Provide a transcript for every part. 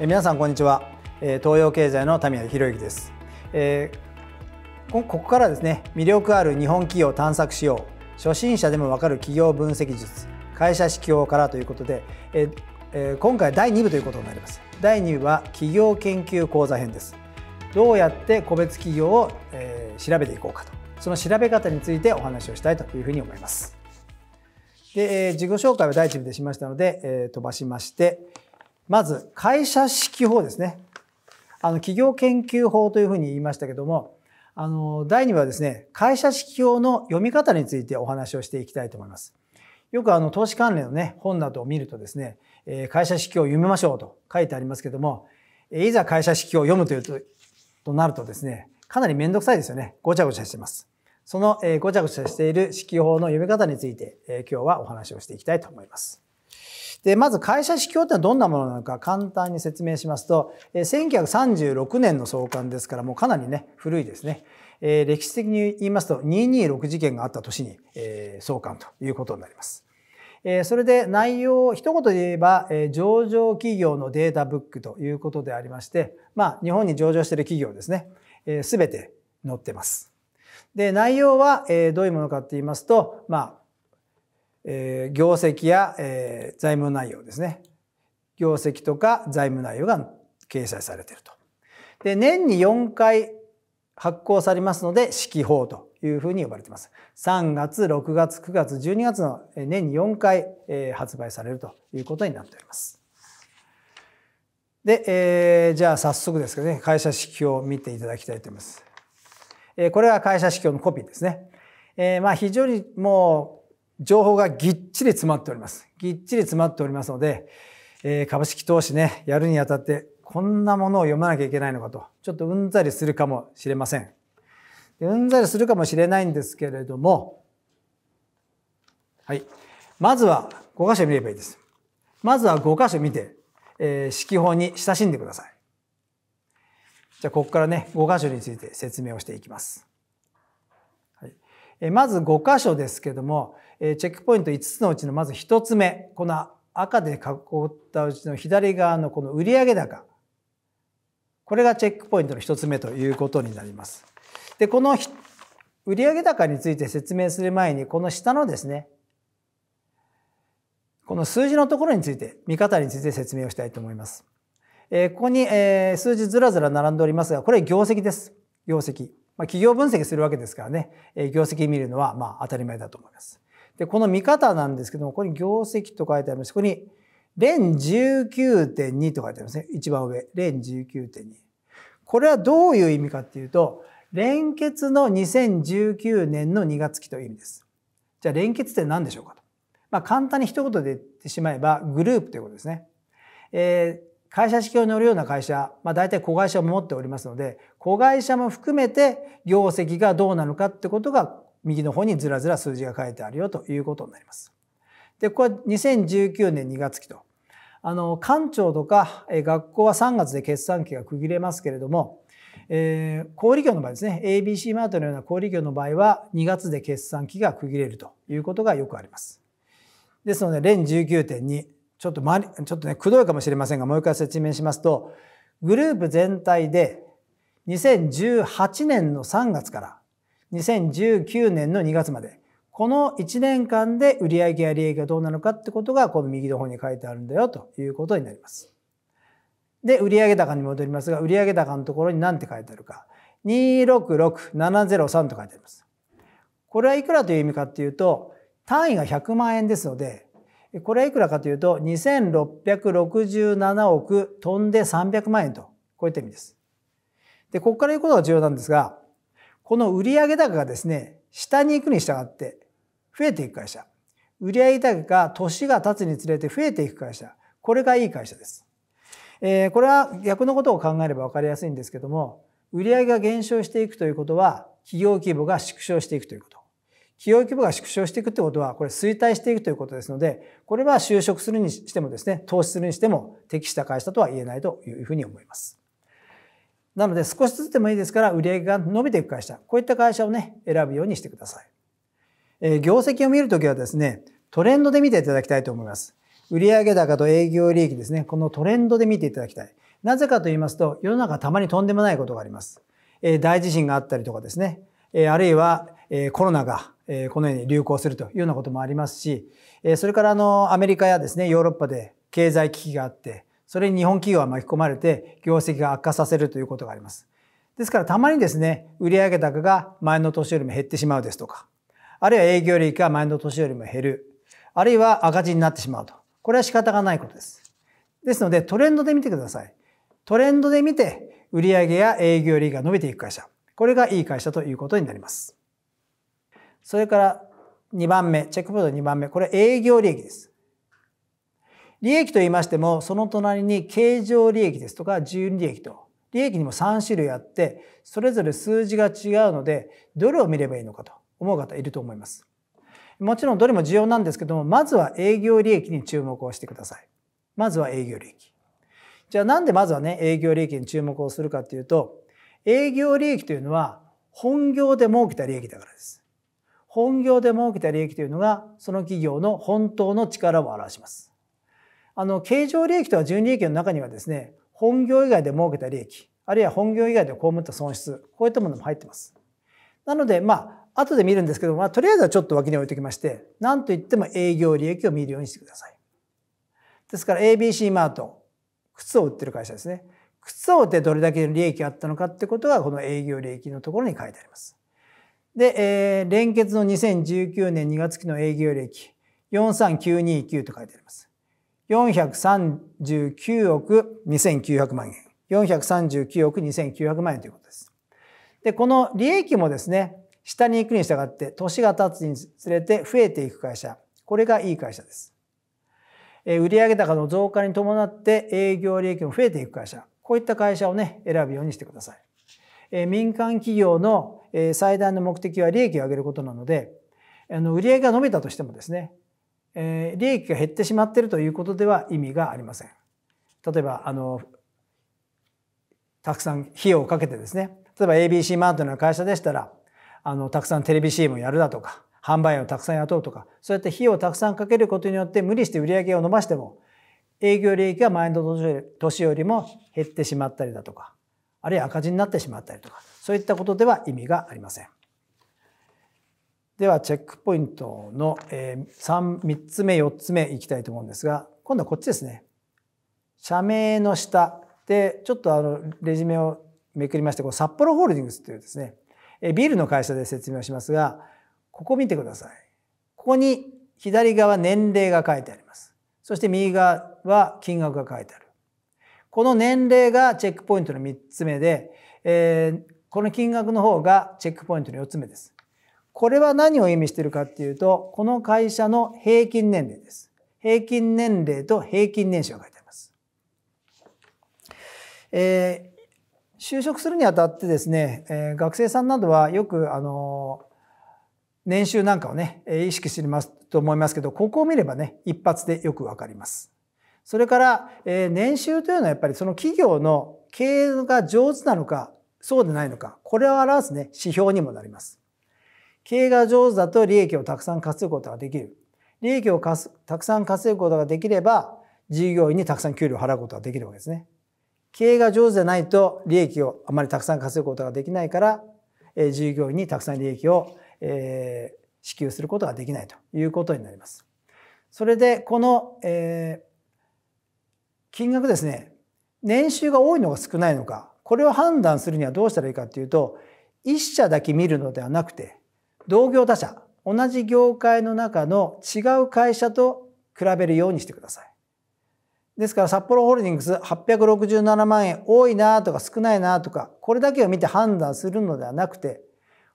皆さんこんにちは東洋経済の田宮博之です、えー、ここからですね魅力ある日本企業を探索しよう初心者でもわかる企業分析術会社指標からということで、ええー、今回第2部ということになります第2部は企業研究講座編ですどうやって個別企業を、えー、調べていこうかとその調べ方についてお話をしたいというふうに思いますで、えー、自己紹介は第1部でしましたので、えー、飛ばしましてまず会社指揮法ですね。あの、企業研究法というふうに言いましたけども、あの、第2はですね、会社指揮法の読み方についてお話をしていきたいと思います。よくあの、投資関連のね、本などを見るとですね、え会社指揮法を読みましょうと書いてありますけども、えいざ会社指揮法を読むというと、となるとですね、かなりめんどくさいですよね。ごちゃごちゃしてます。その、えごちゃごちゃしている指揮法の読み方について、え今日はお話をしていきたいと思います。で、まず会社指標ってのはどんなものなのか簡単に説明しますと、1936年の創刊ですからもうかなりね、古いですね。えー、歴史的に言いますと226事件があった年に、えー、創刊ということになります。えー、それで内容を一言で言えば、えー、上場企業のデータブックということでありまして、まあ、日本に上場している企業ですね、す、え、べ、て載ってます。で、内容は、えー、どういうものかって言いますと、まあ、えー、業績や、えー、財務内容ですね。業績とか財務内容が掲載されていると。で、年に4回発行されますので、四季報というふうに呼ばれています。3月、6月、9月、12月の年に4回、えー、発売されるということになっております。で、えー、じゃあ早速ですけどね、会社指標を見ていただきたいと思います。えー、これは会社指標のコピーですね。えー、まあ非常にもう情報がぎっちり詰まっております。ぎっちり詰まっておりますので、えー、株式投資ね、やるにあたって、こんなものを読まなきゃいけないのかと、ちょっとうんざりするかもしれません。うんざりするかもしれないんですけれども、はい。まずは5箇所見ればいいです。まずは5箇所見て、えー、式法に親しんでください。じゃあ、ここからね、5箇所について説明をしていきます。はい、えー、まず5箇所ですけども、えチェックポイント5つのうちのまず1つ目、この赤で囲ったうちの左側のこの売上高。これがチェックポイントの1つ目ということになります。で、この売上高について説明する前に、この下のですね、この数字のところについて、見方について説明をしたいと思います。えここに、え数字ずらずら並んでおりますが、これ業績です。業績。まあ、企業分析するわけですからね、え業績見るのはまあ当たり前だと思います。で、この見方なんですけども、ここに業績と書いてあります。ここに、レン19.2と書いてありますね。一番上。レン19.2。これはどういう意味かっていうと、連結の2019年の2月期という意味です。じゃあ連結って何でしょうかと。まあ簡単に一言で言ってしまえばグループということですね。えー、会社指標に乗るような会社、まあ大体子会社も持っておりますので、子会社も含めて業績がどうなのかってことが右の方にずらずら数字が書いてあるよということになります。で、ここは2019年2月期と。あの、官庁とか学校は3月で決算期が区切れますけれども、えー、小売業の場合ですね、ABC マートのような小売業の場合は2月で決算期が区切れるということがよくあります。ですので、連19.2、ちょっとまちょっとね、くどいかもしれませんが、もう一回説明しますと、グループ全体で2018年の3月から2019年の2月までこの1年間で売上や利益がどうなのかってことがこの右の方に書いてあるんだよということになります。で売上高に戻りますが売上高のところに何て書いてあるか266703と書いてあります。これはいくらという意味かっていうと単位が100万円ですのでこれはいくらかというと2667億飛んで300万円とこういった意味です。でここから言うことが重要なんですがこの売上高がですね、下に行くに従って増えていく会社。売上高が年が経つにつれて増えていく会社。これがいい会社です。えー、これは逆のことを考えれば分かりやすいんですけども、売上が減少していくということは、企業規模が縮小していくということ。企業規模が縮小していくということは、これ衰退していくということですので、これは就職するにしてもですね、投資するにしても適した会社とは言えないというふうに思います。なので少しずつでもいいですから売上が伸びていく会社、こういった会社をね、選ぶようにしてください。えー、業績を見るときはですね、トレンドで見ていただきたいと思います。売上高と営業利益ですね、このトレンドで見ていただきたい。なぜかと言いますと、世の中たまにとんでもないことがあります。えー、大地震があったりとかですね、えー、あるいは、えー、コロナが、えー、このように流行するというようなこともありますし、えー、それからあの、アメリカやですね、ヨーロッパで経済危機があって、それに日本企業が巻き込まれて業績が悪化させるということがあります。ですからたまにですね、売上高が前の年よりも減ってしまうですとか、あるいは営業利益が前の年よりも減る、あるいは赤字になってしまうと。これは仕方がないことです。ですのでトレンドで見てください。トレンドで見て売上や営業利益が伸びていく会社。これがいい会社ということになります。それから2番目、チェックボード2番目、これ営業利益です。利益と言いましても、その隣に経常利益ですとか、自由利益と、利益にも3種類あって、それぞれ数字が違うので、どれを見ればいいのかと思う方いると思います。もちろんどれも重要なんですけども、まずは営業利益に注目をしてください。まずは営業利益。じゃあなんでまずはね、営業利益に注目をするかっていうと、営業利益というのは本業で儲けた利益だからです。本業で儲けた利益というのが、その企業の本当の力を表します。あの経常利益とか純利益の中にはですね本業以外で儲けた利益あるいは本業以外で被った損失こういったものも入ってます。なのでまあ後で見るんですけど、まあ、とりあえずはちょっと脇に置いておきまして何といっても営業利益を見るようにしてください。ですから ABC マート靴を売ってる会社ですね靴を売ってどれだけの利益があったのかってことがこの営業利益のところに書いてあります。で、えー、連結の2019年2月期の営業利益43929と書いてあります。439億2900万円。439億2900万円ということです。で、この利益もですね、下に行くに従って、年が経つにつれて増えていく会社。これがいい会社です。売上高の増加に伴って営業利益も増えていく会社。こういった会社をね、選ぶようにしてください。民間企業の最大の目的は利益を上げることなので、あの売上が伸びたとしてもですね、え利益が減ってしまっているということでは意味がありません。例えばあのたくさん費用をかけてですね例えば ABC マートの会社でしたらあのたくさんテレビ CM をやるだとか販売員をたくさん雇うとかそうやって費用をたくさんかけることによって無理して売り上げを伸ばしても営業利益が前の年よりも減ってしまったりだとかあるいは赤字になってしまったりとかそういったことでは意味がありません。ではチェックポイントの 3, 3つ目4つ目いきたいと思うんですが今度はこっちですね社名の下でちょっとあのレジュメをめくりましてこの札幌ホールディングスというですねビールの会社で説明をしますがここ見てくださいここに左側年齢が書いてありますそして右側は金額が書いてあるこの年齢がチェックポイントの3つ目で、えー、この金額の方がチェックポイントの4つ目ですこれは何を意味しているかっていうと、この会社の平均年齢です。平均年齢と平均年収が書いてあります。えー、就職するにあたってですね、えー、学生さんなどはよく、あの年収なんかをね、意識してますと思いますけど、ここを見ればね、一発でよくわかります。それから、えー、年収というのはやっぱりその企業の経営が上手なのか、そうでないのか、これを表すね、指標にもなります。経営が上手だと利益をたくさん稼ぐことができる。利益をたくさん稼ぐことができれば、従業員にたくさん給料を払うことができるわけですね。経営が上手じゃないと利益をあまりたくさん稼ぐことができないから、え従業員にたくさん利益を、えー、支給することができないということになります。それで、この、えー、金額ですね、年収が多いのか少ないのか、これを判断するにはどうしたらいいかっていうと、一社だけ見るのではなくて、同業他社、同じ業界の中の違う会社と比べるようにしてください。ですから札幌ホールディングス867万円多いなとか少ないなとかこれだけを見て判断するのではなくて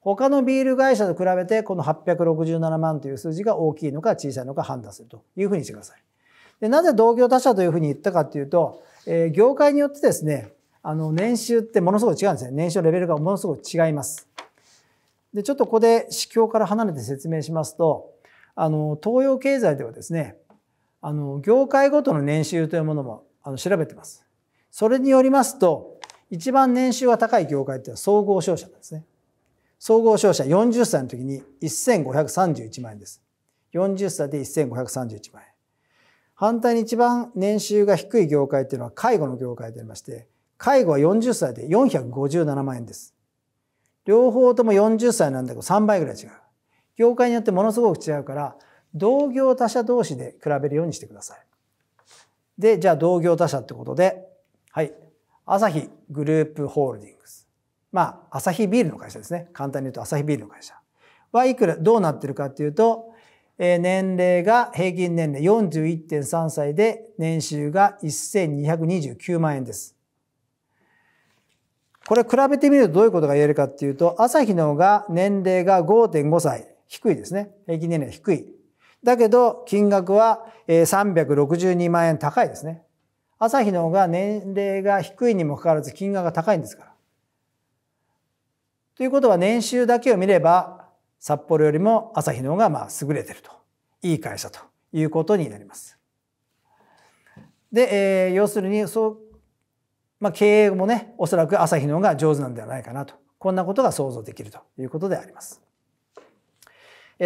他のビール会社と比べてこの867万という数字が大きいのか小さいのか判断するというふうにしてください。でなぜ同業他社というふうに言ったかっていうと、えー、業界によってですねあの年収ってものすごく違うんですね年収レベルがものすごく違います。で、ちょっとここで市況から離れて説明しますと、あの、東洋経済ではですね、あの、業界ごとの年収というものもあの調べてます。それによりますと、一番年収が高い業界っていうのは総合商社なんですね。総合商社40歳の時に1531万円です。40歳で1531万円。反対に一番年収が低い業界っていうのは介護の業界でありまして、介護は40歳で457万円です。両方とも40歳なんだけど3倍ぐらい違う。業界によってものすごく違うから、同業他社同士で比べるようにしてください。で、じゃあ同業他社ってことで、はい。アサヒグループホールディングス。まあ、アサヒビールの会社ですね。簡単に言うとアサヒビールの会社。はいくら、どうなってるかっていうと、え年齢が平均年齢41.3歳で年収が1229万円です。これ比べてみるとどういうことが言えるかっていうと、朝日の方が年齢が5.5歳。低いですね。平均年齢低い。だけど、金額は362万円高いですね。朝日の方が年齢が低いにもかかわらず金額が高いんですから。ということは年収だけを見れば、札幌よりも朝日の方がまあ優れてると。いい会社ということになります。で、えー、要するに、そうまあ、経営もねおそらく朝日の方が上手なんではないかなとこんなことが想像できるということであります。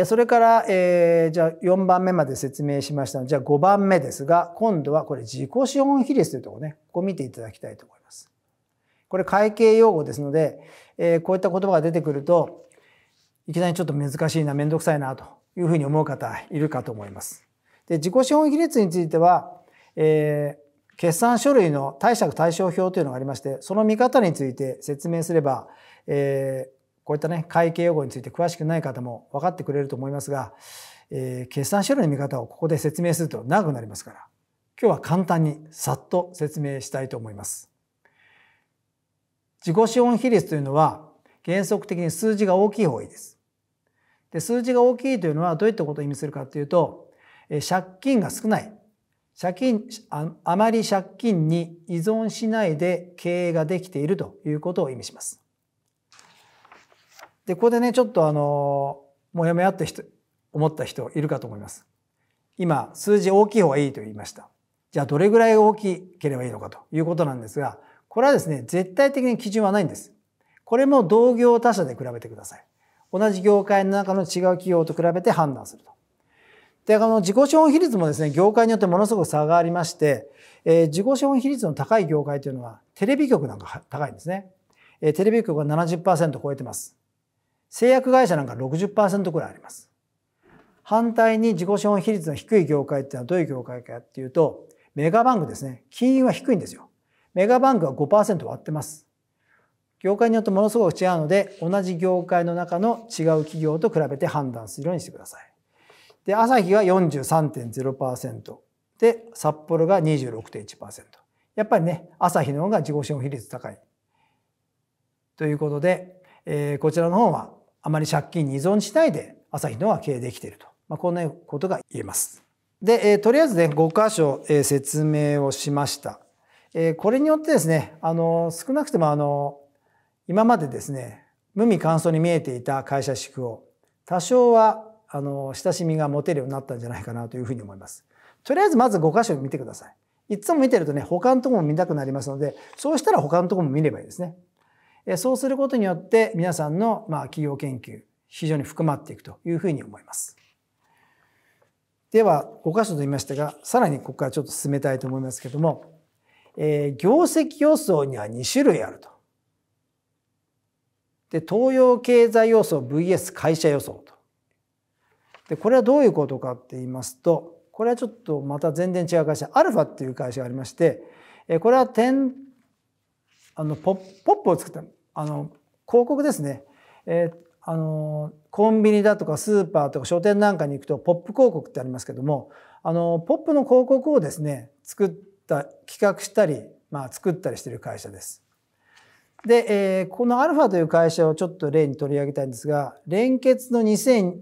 それから、えー、じゃあ4番目まで説明しましたので、じゃあ5番目ですが、今度はこれ自己資本比率というところね、ここ見ていただきたいと思います。これ会計用語ですので、えー、こういった言葉が出てくると、いきなりちょっと難しいな、めんどくさいなというふうに思う方いるかと思います。で、自己資本比率については、えー、決算書類の貸借対照表というのがありましてその見方について説明すれば、えー、こういったね会計用語について詳しくない方も分かってくれると思いますが、えー、決算書類の見方をここで説明すると長くなりますから今日は簡単にさっと説明したいと思います。自己資本比率というのは原則的に数字が大きい方がいいです。で数字が大きいというのはどういったことを意味するかというと借金が少ない借金あ、あまり借金に依存しないで経営ができているということを意味します。で、ここでね、ちょっとあの、もやもやって人思った人いるかと思います。今、数字大きい方がいいと言いました。じゃあ、どれぐらい大きければいいのかということなんですが、これはですね、絶対的に基準はないんです。これも同業他社で比べてください。同じ業界の中の違う企業と比べて判断すると。で、この自己資本比率もですね、業界によってものすごく差がありまして、えー、自己資本比率の高い業界というのは、テレビ局なんか高いんですね。えー、テレビ局が70%超えてます。製薬会社なんか60%くらいあります。反対に自己資本比率の低い業界っていうのはどういう業界かっていうと、メガバンクですね。金融は低いんですよ。メガバンクは5%割ってます。業界によってものすごく違うので、同じ業界の中の違う企業と比べて判断するようにしてください。で、朝日が43.0%。で、札幌が26.1%。やっぱりね、朝日の方が自己資本比率高い。ということで、えー、こちらの方はあまり借金に依存しないで朝日の方は経営できていると。まあ、こんなことが言えます。で、えー、とりあえずね、5箇所、えー、説明をしました。えー、これによってですね、あの、少なくともあの、今までですね、無味乾燥に見えていた会社宿を、多少はあの親しみが持てるようになったんじゃないかなというふうに思います。とりあえずまず5箇所見てください。いつも見てるとね、他のとこも見たくなりますので、そうしたら他のとこも見ればいいですね。そうすることによって皆さんのまあ企業研究、非常に含まっていくというふうに思います。では、5箇所と言いましたが、さらにここからちょっと進めたいと思いますけども、えー、業績予想には2種類あると。で、東洋経済予想 VS 会社予想と。でこれはどういうことかって言いますとこれはちょっとまた全然違う会社アルファっていう会社がありましてえ、これは点あのポップを作ったあの広告ですね、えあのコンビニだとかスーパーとか書店なんかに行くとポップ広告ってありますけどもあのポップの広告をですね作った企画したり、まあ、作ったりしてる会社です。で、えー、このアルファという会社をちょっと例に取り上げたいんですが連結の2000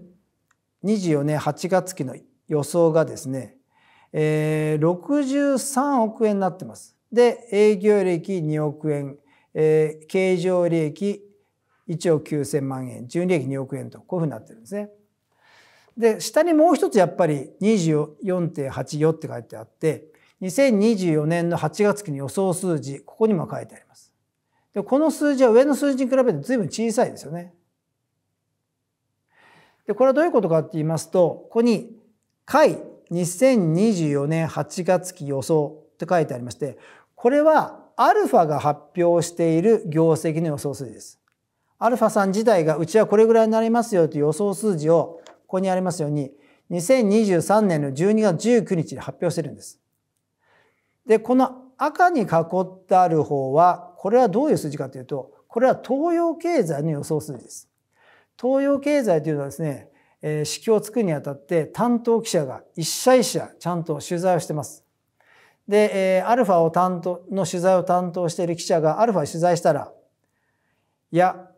24年8月期の予想がですね、えー、63億円になってます。で、営業利益2億円、えー、経常利益1億9000万円、純利益2億円と、こういうふうになってるんですね。で、下にもう一つやっぱり24.84って書いてあって、2024年の8月期の予想数字、ここにも書いてあります。で、この数字は上の数字に比べて随分小さいですよね。で、これはどういうことかって言いますと、ここに、会2024年8月期予想って書いてありまして、これはアルファが発表している業績の予想数字です。アルファさん自体がうちはこれぐらいになりますよという予想数字をここにありますように2023年の12月19日に発表してるんです。で、この赤に囲ってある方はこれはどういう数字かというとこれは東洋経済の予想数字です。東洋経済というのはですね、え指揮をつくにあたって担当記者が一社一社ちゃんと取材をしてます。で、えアルファを担当、の取材を担当している記者がアルファ取材したら、いや、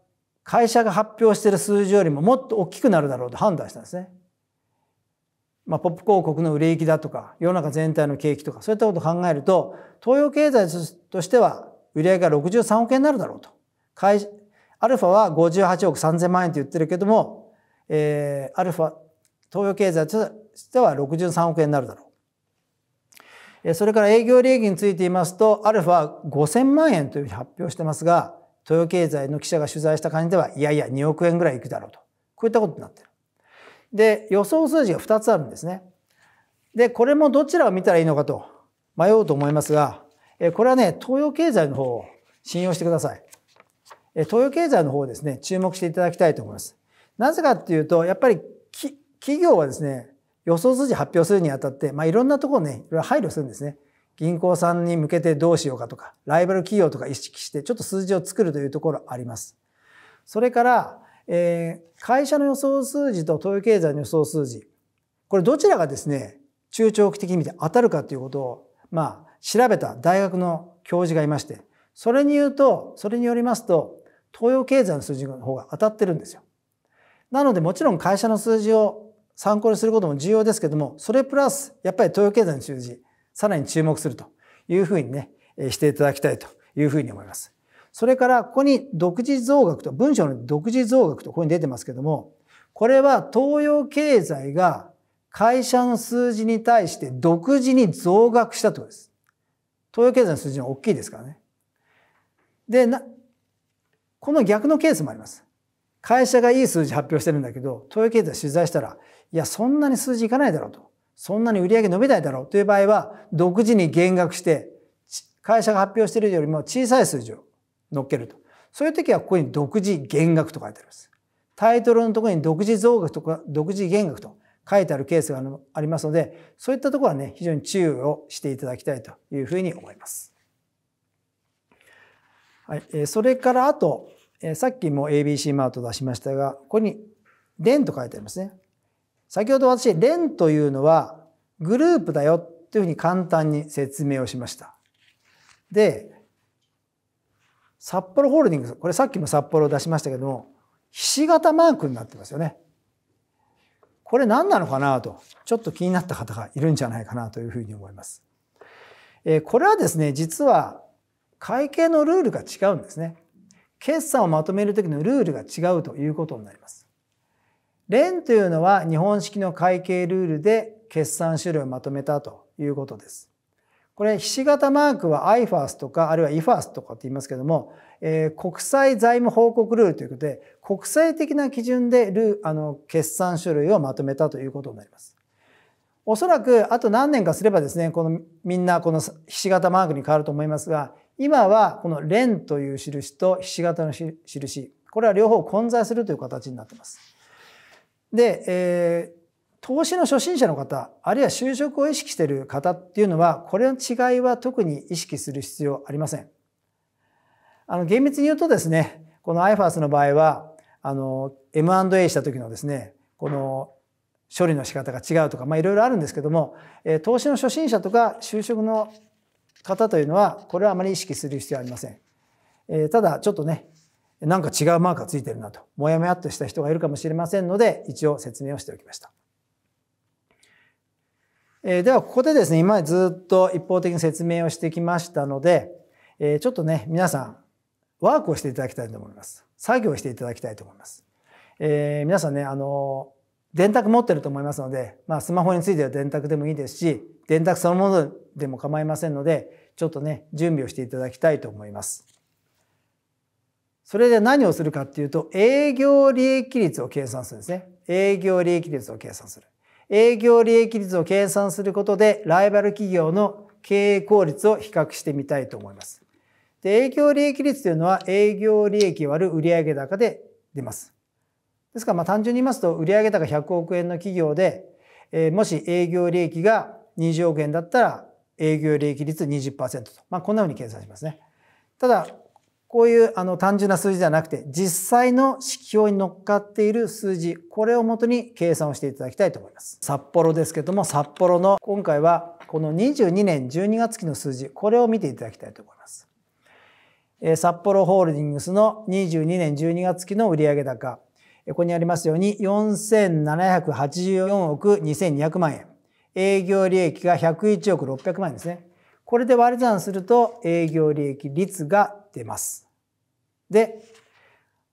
会社が発表している数字よりももっと大きくなるだろうと判断したんですね。まあ、ポップ広告の売れ行きだとか、世の中全体の景気とか、そういったことを考えると、東洋経済としては売上が63億円になるだろうと。会アルファは58億3000万円と言ってるけども、えー、アルファ、東洋経済としては63億円になるだろう。それから営業利益について言いますと、アルファは5000万円というふうに発表してますが、東洋経済の記者が取材した感じでは、いやいや2億円ぐらいいくだろうと。こういったことになってる。で、予想数字が2つあるんですね。で、これもどちらを見たらいいのかと迷うと思いますが、これはね、東洋経済の方を信用してください。東洋経済の方ですね、注目していただきたいと思います。なぜかっていうと、やっぱり企業はですね、予想数字発表するにあたって、まあ、いろんなところね、いろいろ配慮するんですね。銀行さんに向けてどうしようかとか、ライバル企業とか意識して、ちょっと数字を作るというところあります。それから、えー、会社の予想数字と東洋経済の予想数字、これどちらがですね、中長期的に見て当たるかということを、まあ、調べた大学の教授がいまして、それに言うと、それによりますと、東洋経済の数字の方が当たってるんですよ。なのでもちろん会社の数字を参考にすることも重要ですけども、それプラスやっぱり東洋経済の数字、さらに注目するというふうにね、していただきたいというふうに思います。それからここに独自増額と、文章の独自増額とここに出てますけども、これは東洋経済が会社の数字に対して独自に増額したということです。東洋経済の数字は大きいですからね。で、この逆のケースもあります。会社がいい数字発表してるんだけど、東洋経済取材したら、いや、そんなに数字いかないだろうと。そんなに売り上げ伸びないだろうという場合は、独自に減額して、会社が発表しているよりも小さい数字を乗っけると。そういう時はここに独自減額と書いてあります。タイトルのところに独自増額とか独自減額と書いてあるケースがありますので、そういったところはね、非常に注意をしていただきたいというふうに思います。はい、それからあと、さっきも ABC マート出しましたが、ここにンと書いてありますね。先ほど私、ンというのはグループだよっていうふうに簡単に説明をしました。で、札幌ホールディングス、これさっきも札幌を出しましたけども、ひし形マークになってますよね。これ何なのかなと、ちょっと気になった方がいるんじゃないかなというふうに思います。えこれはですね、実は会計のルールが違うんですね。決算をまとめるときのルールが違うということになります。連というのは日本式の会計ルールで決算種類をまとめたということです。これ、ひし形マークは IFAS とか、あるいは IFAS とかって言いますけども、えー、国際財務報告ルールということで、国際的な基準でルあの決算書類をまとめたということになります。おそらく、あと何年かすればですね、このみんなこのひし形マークに変わると思いますが、今はこの連という印とひし形の印、これは両方混在するという形になっています。で、えー、投資の初心者の方、あるいは就職を意識している方っていうのは、これの違いは特に意識する必要ありません。あの、厳密に言うとですね、この IFAS の場合は、あの、M&A した時のですね、この処理の仕方が違うとか、まあいろいろあるんですけども、えー、投資の初心者とか就職の方というのは、これはあまり意識する必要はありません。えー、ただ、ちょっとね、なんか違うマークがついてるなと、もやもやっとした人がいるかもしれませんので、一応説明をしておきました。えー、では、ここでですね、今までずっと一方的に説明をしてきましたので、えー、ちょっとね、皆さん、ワークをしていただきたいと思います。作業をしていただきたいと思います。えー、皆さんね、あの、電卓持ってると思いますので、まあ、スマホについては電卓でもいいですし、電卓そのものでも構いませんので、ちょっとね、準備をしていただきたいと思います。それで何をするかっていうと、営業利益率を計算するんですね。営業利益率を計算する。営業利益率を計算することで、ライバル企業の経営効率を比較してみたいと思います。で営業利益率というのは営業利益割る売上高で出ます。ですからまあ単純に言いますと売上高100億円の企業で、えー、もし営業利益が20億円だったら営業利益率20%と、まあ、こんなふうに計算しますね。ただこういうあの単純な数字ではなくて実際の指標に乗っかっている数字これをもとに計算をしていただきたいと思います。札幌ですけども札幌の今回はこの22年12月期の数字これを見ていただきたいと思います。札幌ホールディングスの22年12月期の売上高ここにありますように4784億2200万円営業利益が101億600万円ですね。これで割り算すると営業利益率が出ます。で、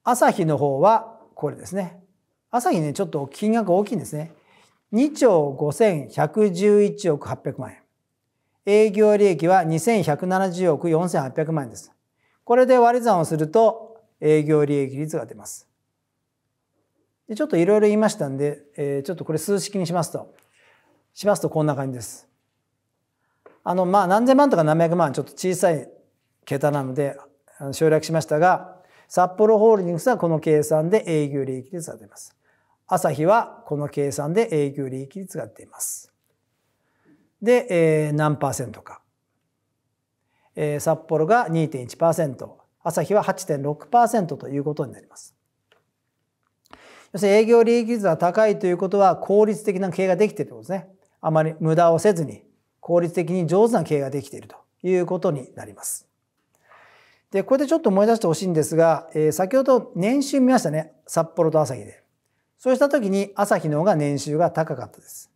朝日の方はこれですね。朝日ね、ちょっと金額大きいんですね。2兆5111億800万円。営業利益は2170億4800万円です。これで割り算をすると営業利益率が出ます。でちょっといろいろ言いましたんで、えー、ちょっとこれ数式にしますと、しますとこんな感じです。あの、まあ、何千万とか何百万、ちょっと小さい桁なので省略しましたが、札幌ホールディングスはこの計算で営業利益率が出ます。朝日はこの計算で営業利益率が出ます。で、えー、何パーセントか。えー、札幌が2.1%、朝日は8.6%ということになります。要するに営業利益率が高いということは効率的な経営ができているということですね。あまり無駄をせずに効率的に上手な経営ができているということになります。で、これでちょっと思い出してほしいんですが、えー、先ほど年収見ましたね。札幌と朝日で。そうした時に朝日の方が年収が高かったです。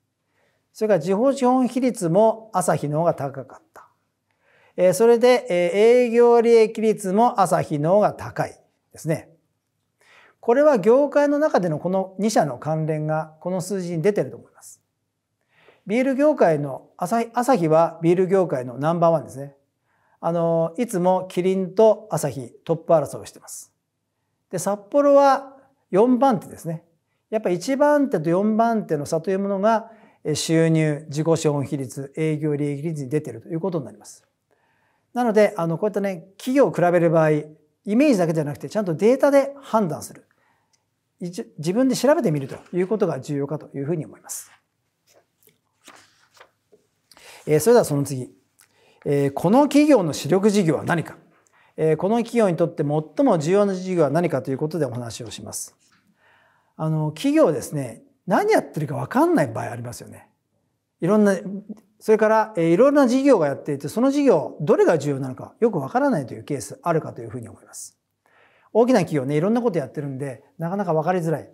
それから地方資本比率も朝日の方が高かった。えー、それで、えー、営業利益率も朝日の方が高いですね。これは業界の中でのこの2社の関連がこの数字に出てると思います。ビール業界の朝日、朝日はビール業界のナンバーワンですね。あの、いつもキリンと朝日トップ争いをしています。で、札幌は4番手ですね。やっぱ1番手と4番手の差というものが収入、自己資本比率、営業利益率に出てるということになります。なので、あの、こういったね、企業を比べる場合、イメージだけじゃなくて、ちゃんとデータで判断する。自分で調べてみるということが重要かというふうに思います。えそれではその次、えこの企業の主力事業は何か、えこの企業にとって最も重要な事業は何かということでお話をします。あの企業ですね何やってるか分かんない場合ありますよね。いろんなそれから、えいろんな事業がやっていてその事業どれが重要なのかよく分からないというケースあるかというふうに思います。大きな企業ねいろんなことやってるんでなかなか分かりづらい。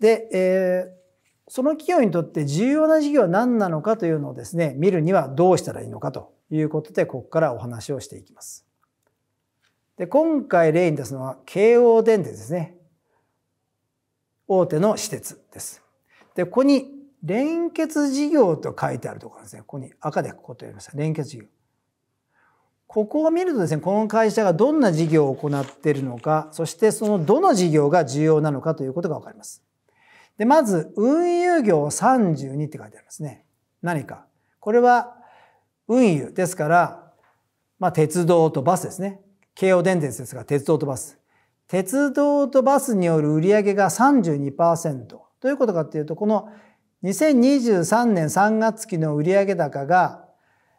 で、えーその企業にとって重要な事業は何なのかというのをですね、見るにはどうしたらいいのかということで、ここからお話をしていきます。で、今回例に出すのは、京王電鉄ですね。大手の施設です。で、ここに連結事業と書いてあるところですね。ここに赤でこことやりました。連結事業。ここを見るとですね、この会社がどんな事業を行っているのか、そしてそのどの事業が重要なのかということがわかります。で、まず、運輸業32って書いてありますね。何か。これは、運輸ですから、まあ、鉄道とバスですね。京王電鉄ですが、鉄道とバス。鉄道とバスによる売り上げが32%。どういうことかっていうと、この2023年3月期の売上高が、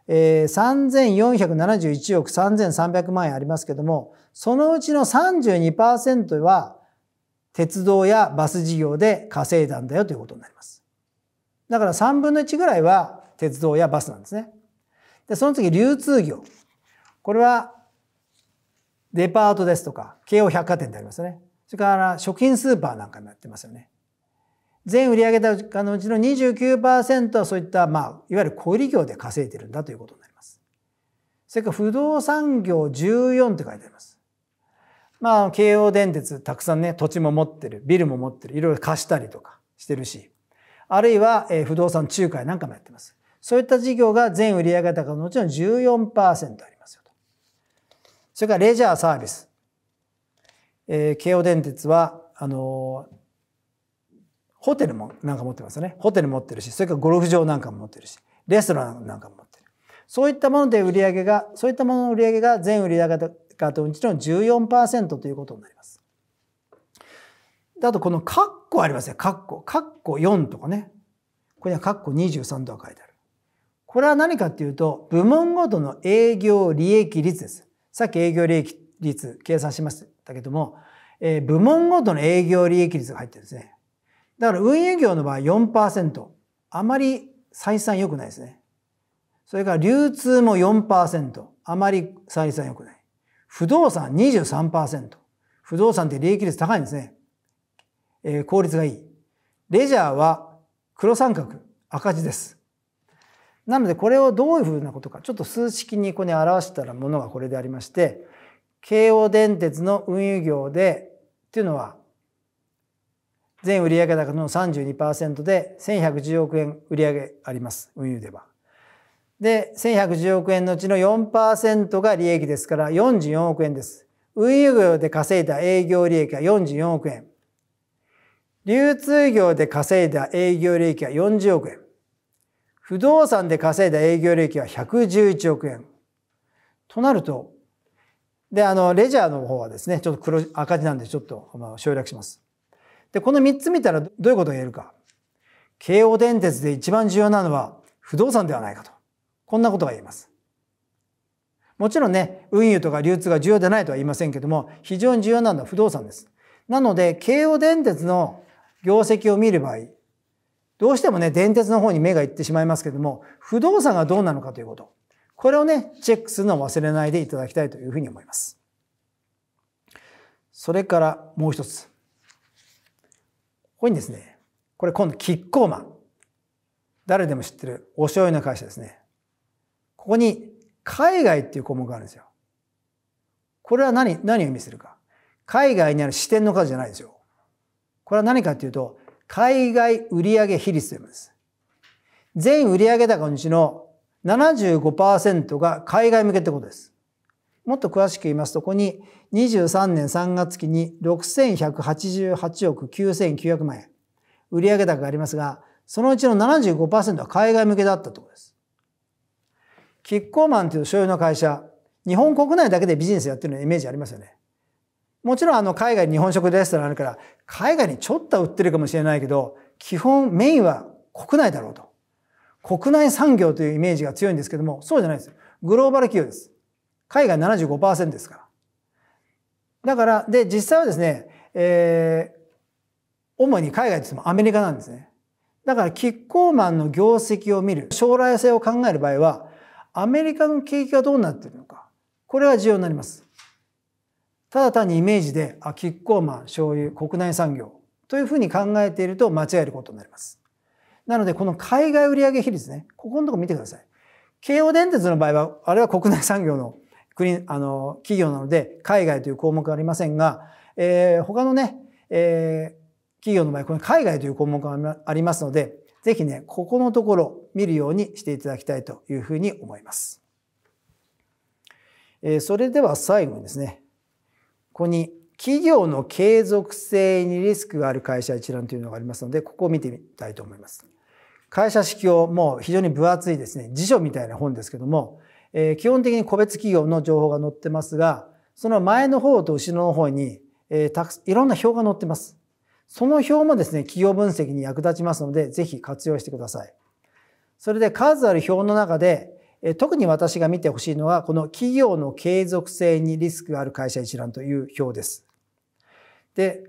えー、3471億3300万円ありますけども、そのうちの32%は鉄道やバス事業で稼いだんだよということになります。だから3分の1ぐらいは鉄道やバスなんですね。で、その次流通業。これはデパートですとか、京王百貨店でありますよね。それから食品スーパーなんかになってますよね。全売上高のうちの29%はそういった、まあ、いわゆる小売業で稼いでるんだということになります。それから不動産業14って書いてあります。まあ、京王電鉄たくさんね、土地も持ってる、ビルも持ってる、いろいろ貸したりとかしてるし、あるいは、え不動産仲介なんかもやってます。そういった事業が全売上高のうちの14%ありますよと。それからレジャーサービス。えー、京王電鉄は、あのー、ホテルもなんか持ってますよね。ホテル持ってるし、それからゴルフ場なんかも持ってるし、レストランなんかも持ってる。そういったもので売り上げが、そういったものの売り上げが全売上カートうちの14%ということになります。あとこのカッコありますよ、カッコ。カッコ4とかね。ここにはカッコ23とは書いてある。これは何かっていうと、部門ごとの営業利益率です。さっき営業利益率計算しましたけども、えー、部門ごとの営業利益率が入ってるんですね。だから運営業の場合4%。あまり採算良くないですね。それから流通も4%。あまり採算良くない。不動産23%。不動産って利益率高いんですね。えー、効率がいい。レジャーは黒三角、赤字です。なのでこれをどういうふうなことか、ちょっと数式にこに表したらものがこれでありまして、京王電鉄の運輸業で、っていうのは、全売上高の32%で1110億円売上あります、運輸では。で、1110億円のうちの4%が利益ですから44億円です。運輸業で稼いだ営業利益は44億円。流通業で稼いだ営業利益は40億円。不動産で稼いだ営業利益は111億円。となると、で、あの、レジャーの方はですね、ちょっと黒赤字なんでちょっと、まあ、省略します。で、この3つ見たらどういうことが言えるか。京王電鉄で一番重要なのは不動産ではないかと。こんなことが言えます。もちろんね、運輸とか流通が重要でないとは言いませんけども、非常に重要なのは不動産です。なので、京王電鉄の業績を見る場合、どうしてもね、電鉄の方に目がいってしまいますけども、不動産がどうなのかということ。これをね、チェックするのを忘れないでいただきたいというふうに思います。それからもう一つ。ここにですね、これ今度、キッコーマン。誰でも知ってるお醤油の会社ですね。ここに海外っていう項目があるんですよ。これは何、何を意味するか。海外にある支店の数じゃないですよ。これは何かっていうと、海外売上比率というのです。全売上高のうちの75%が海外向けってことです。もっと詳しく言いますと、ここに23年3月期に6188億9900万円売上高がありますが、そのうちの75%は海外向けだったところです。キッコーマンという所有の会社、日本国内だけでビジネスやってるのイメージありますよね。もちろんあの海外に日本食レストランあるから、海外にちょっとは売ってるかもしれないけど、基本メインは国内だろうと。国内産業というイメージが強いんですけども、そうじゃないです。グローバル企業です。海外75%ですから。だから、で、実際はですね、えー、主に海外ですもアメリカなんですね。だから、キッコーマンの業績を見る、将来性を考える場合は、アメリカの景気がどうなっているのかこれは重要になりますただ単にイメージであキッコーマン醤油国内産業というふうに考えていると間違えることになりますなのでこの海外売上比率ねここのとこ見てください京王電鉄の場合はあれは国内産業の国あの企業なので海外という項目がありませんが、えー、他のね、えー、企業の場合この海外という項目がありますのでぜひね、ここのところ見るようにしていただきたいというふうに思います。えそれでは最後にですね、ここに企業の継続性にリスクがある会社一覧というのがありますので、ここを見てみたいと思います。会社指標、もう非常に分厚いですね、辞書みたいな本ですけども、え基本的に個別企業の情報が載ってますが、その前の方と後ろの方に、えたくいろんな表が載ってます。その表もですね、企業分析に役立ちますので、ぜひ活用してください。それで数ある表の中で、特に私が見てほしいのは、この企業の継続性にリスクがある会社一覧という表です。で、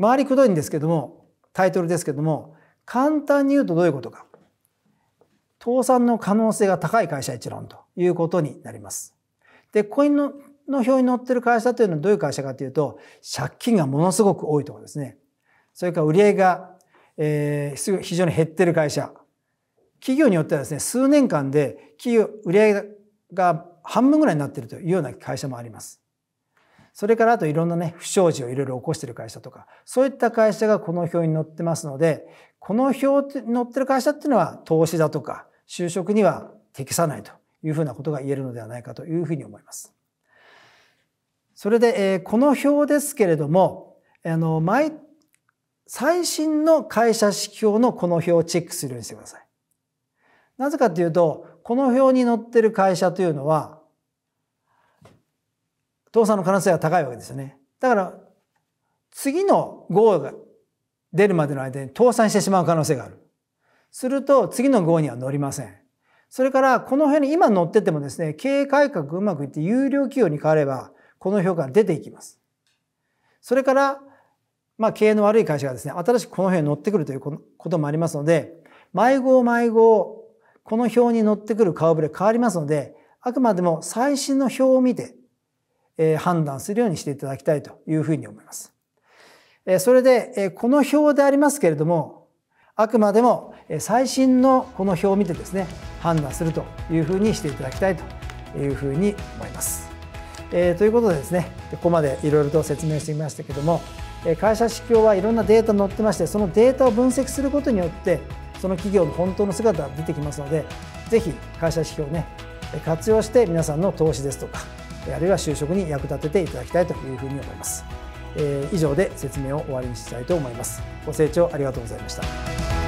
回りくどいんですけども、タイトルですけども、簡単に言うとどういうことか。倒産の可能性が高い会社一覧ということになります。で、コインの表に載ってる会社というのはどういう会社かというと、借金がものすごく多いところですね。それから売上が、えー、非常に減ってる会社。企業によってはですね、数年間で企業、売上が半分ぐらいになっているというような会社もあります。それからあといろんなね、不祥事をいろいろ起こしている会社とか、そういった会社がこの表に載ってますので、この表に載ってる会社っていうのは投資だとか、就職には適さないというふうなことが言えるのではないかというふうに思います。それで、えこの表ですけれども、あの、毎最新の会社指標のこの表をチェックするようにしてください。なぜかというと、この表に載ってる会社というのは、倒産の可能性が高いわけですよね。だから、次の号が出るまでの間に倒産してしまう可能性がある。すると、次の号には載りません。それから、この辺に今載っててもですね、経営改革うまくいって有料企業に変われば、この表から出ていきます。それから、まあ、経営の悪い会社がですね、新しくこの辺に乗ってくるということもありますので、毎号迷子、この表に乗ってくる顔ぶれ変わりますので、あくまでも最新の表を見て、えー、判断するようにしていただきたいというふうに思います。えそれで、えこの表でありますけれども、あくまでも最新のこの表を見てですね、判断するというふうにしていただきたいというふうに思います。えー、ということでですね、ここまでいろいろと説明してみましたけども、会社指標はいろんなデータ載ってましてそのデータを分析することによってその企業の本当の姿が出てきますので是非会社指標をね活用して皆さんの投資ですとかあるいは就職に役立てていただきたいというふうに思います、えー、以上で説明を終わりにしたいと思いますご清聴ありがとうございました